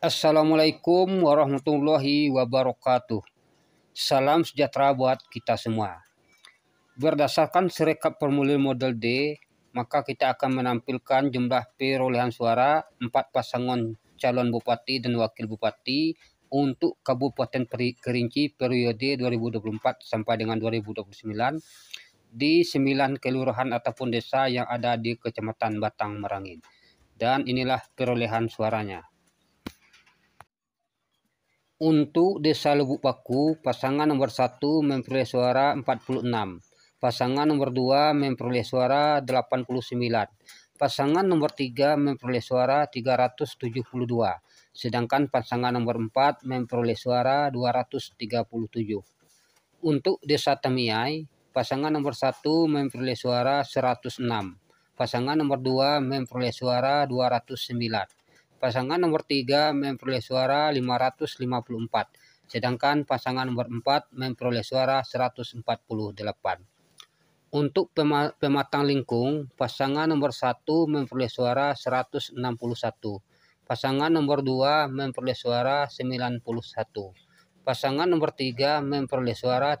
Assalamualaikum warahmatullahi wabarakatuh. Salam sejahtera buat kita semua. Berdasarkan serekap formulir model D, maka kita akan menampilkan jumlah perolehan suara empat pasangan calon bupati dan wakil bupati untuk Kabupaten Kerinci periode 2024 sampai dengan 2029 di 9 kelurahan ataupun desa yang ada di Kecamatan Batang Merangin. Dan inilah perolehan suaranya. Untuk Desa Lubuk Paku, pasangan nomor 1 memperoleh suara 46. Pasangan nomor 2 memperoleh suara 89. Pasangan nomor 3 memperoleh suara 372. Sedangkan pasangan nomor 4 memperoleh suara 237. Untuk Desa Temiai, pasangan nomor 1 memperoleh suara 106. Pasangan nomor 2 memperoleh suara 209. Pasangan nomor 3 memperoleh suara 554, sedangkan pasangan nomor 4 memperoleh suara 148. Untuk pematang lingkung, pasangan nomor 1 memperoleh suara 161, pasangan nomor 2 memperoleh suara 91, pasangan nomor 3 memperoleh suara 383,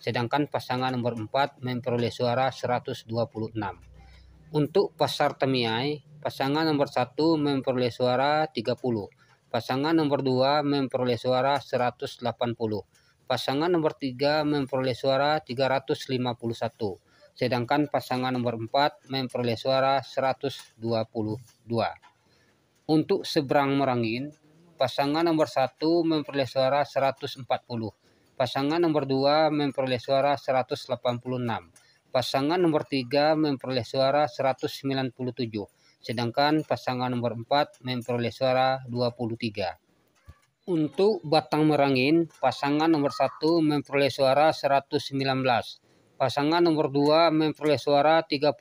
sedangkan pasangan nomor 4 memperoleh suara 126. Untuk pasar Temiai, pasangan nomor satu memperoleh suara 30, pasangan nomor 2 memperoleh suara 180, pasangan nomor 3 memperoleh suara 351, sedangkan pasangan nomor 4 memperoleh suara 122. Untuk seberang Merangin, pasangan nomor satu memperoleh suara 140, pasangan nomor 2 memperoleh suara 186 Pasangan nomor 3 memperoleh suara 197, sedangkan pasangan nomor 4 memperoleh suara 23. Untuk Batang Merangin, pasangan nomor 1 memperoleh suara 119. Pasangan nomor 2 memperoleh suara 39.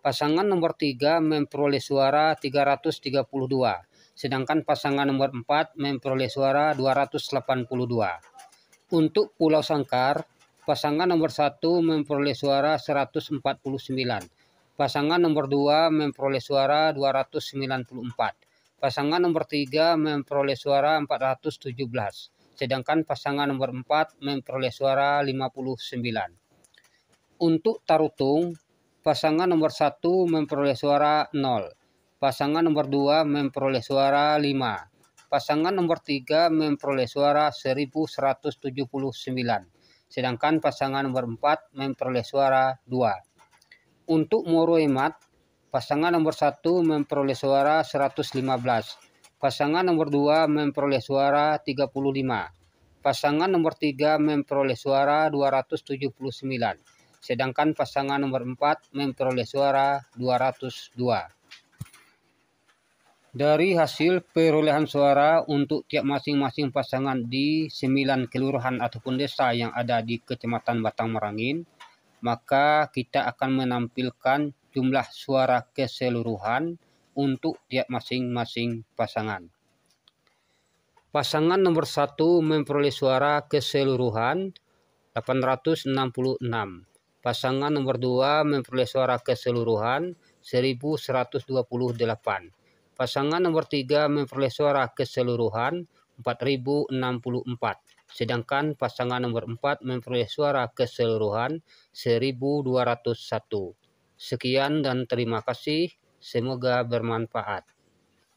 Pasangan nomor 3 memperoleh suara 332. Sedangkan pasangan nomor 4 memperoleh suara 282. Untuk Pulau Sangkar, Pasangan nomor satu memperoleh suara 149. Pasangan nomor dua memperoleh suara 294. Pasangan nomor tiga memperoleh suara 417. Sedangkan pasangan nomor empat memperoleh suara 59. Untuk tarutung, pasangan nomor satu memperoleh suara 0. Pasangan nomor dua memperoleh suara 5. Pasangan nomor tiga memperoleh suara 1179 sedangkan pasangan nomor 4 memperoleh suara 2. Untuk Moroemat, pasangan nomor 1 memperoleh suara 115, pasangan nomor 2 memperoleh suara 35, pasangan nomor 3 memperoleh suara 279, sedangkan pasangan nomor 4 memperoleh suara 202 dari hasil perolehan suara untuk tiap masing-masing pasangan di 9 kelurahan ataupun desa yang ada di Kecamatan Batang Merangin, maka kita akan menampilkan jumlah suara keseluruhan untuk tiap masing-masing pasangan. Pasangan nomor satu memperoleh suara keseluruhan 866. Pasangan nomor dua memperoleh suara keseluruhan 1128. Pasangan nomor 3 memperoleh suara keseluruhan 4064, sedangkan pasangan nomor 4 memperoleh suara keseluruhan 1201. Sekian dan terima kasih, semoga bermanfaat.